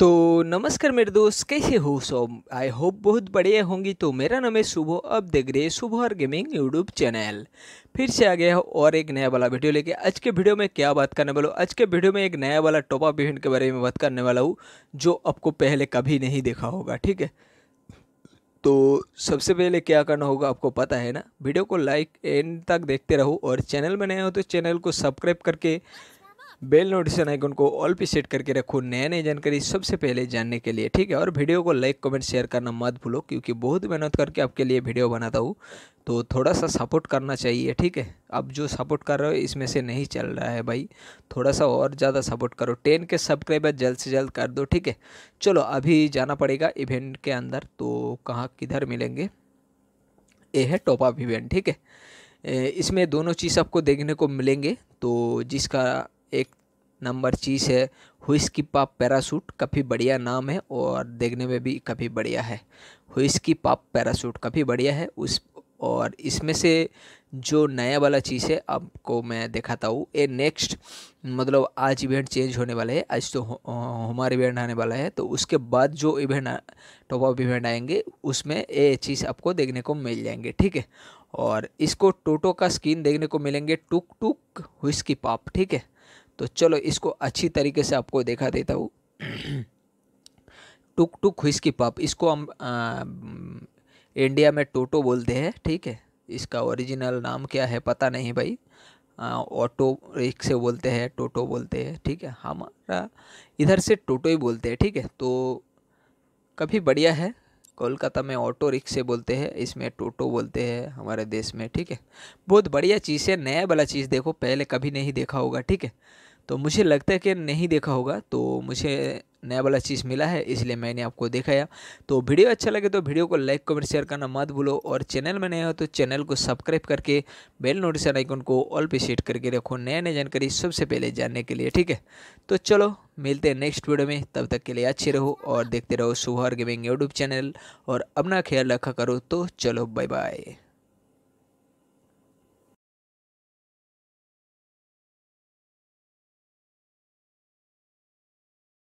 तो नमस्कार मेरे दोस्त कैसे हो सब आई होप बहुत बढ़िया होंगी तो मेरा नाम है सुबह अब देख रहे सुबह और गेमिंग यूट्यूब चैनल फिर से आ गया और एक नया वाला वीडियो लेके आज के वीडियो में क्या बात करने वाला हूँ आज के वीडियो में एक नया वाला टॉप इवेंट के बारे में बात करने वाला हूँ जो आपको पहले कभी नहीं देखा होगा ठीक है तो सबसे पहले क्या करना होगा आपको पता है ना वीडियो को लाइक एंड तक देखते रहो और चैनल में नए हो तो चैनल को सब्सक्राइब करके बेल नोटिफिकेशन आइकन को ऑल पे सेट करके रखो नए नई जानकारी सबसे पहले जानने के लिए ठीक है और वीडियो को लाइक कमेंट शेयर करना मत भूलो क्योंकि बहुत मेहनत करके आपके लिए वीडियो बनाता हूँ तो थोड़ा सा सपोर्ट करना चाहिए ठीक है अब जो सपोर्ट कर रहे हो इसमें से नहीं चल रहा है भाई थोड़ा सा और ज़्यादा सपोर्ट करो टेन के सब्सक्राइबर जल्द से जल्द कर दो ठीक है चलो अभी जाना पड़ेगा इवेंट के अंदर तो कहाँ किधर मिलेंगे ये है टॉप ऑफ इवेंट ठीक है इसमें दोनों चीज़ आपको देखने को मिलेंगे तो जिसका एक नंबर चीज़ है की पाप पैरासूट काफ़ी बढ़िया नाम है और देखने में भी काफ़ी बढ़िया है की पाप पैरासूट काफ़ी बढ़िया है उस और इसमें से जो नया वाला चीज़ है आपको मैं दिखाता हूँ ये नेक्स्ट मतलब आज इवेंट चेंज होने वाला है आज तो हमारा इवेंट आने वाला है तो उसके बाद जो इवेंट टॉप ऑफ इवेंट आएंगे उसमें ये चीज़ आपको देखने को मिल जाएंगे ठीक है और इसको टोटो का स्किन देखने को मिलेंगे टुक टुक हुइस्की पाप ठीक है तो चलो इसको अच्छी तरीके से आपको देखा देता हूँ टुक टुक हुइस पप इसको हम आ, इंडिया में टोटो बोलते हैं ठीक है इसका ओरिजिनल नाम क्या है पता नहीं भाई ऑटो रिक्शे बोलते हैं टोटो बोलते हैं ठीक है हमारा इधर से टोटो ही बोलते हैं ठीक है तो कभी बढ़िया है कोलकाता में ऑटो रिक्शे बोलते हैं इसमें टोटो बोलते हैं हमारे देश में ठीक है बहुत बढ़िया चीज़ है नया वाला चीज़ देखो पहले कभी नहीं देखा होगा ठीक है तो मुझे लगता है कि नहीं देखा होगा तो मुझे नया वाला चीज़ मिला है इसलिए मैंने आपको दिखाया तो वीडियो अच्छा लगे तो वीडियो को लाइक कमेंट शेयर करना मत भूलो और चैनल में नए हो तो चैनल को सब्सक्राइब करके बेल नोटिफिकेशन आइकन को ऑल पे सेट करके रखो नया नया जानकारी सबसे पहले जानने के लिए ठीक है तो चलो मिलते हैं नेक्स्ट वीडियो में तब तक के लिए अच्छे रहो और देखते रहो सुहार गेमिंग यूट्यूब चैनल और अपना ख्याल रखा करो तो चलो बाय बाय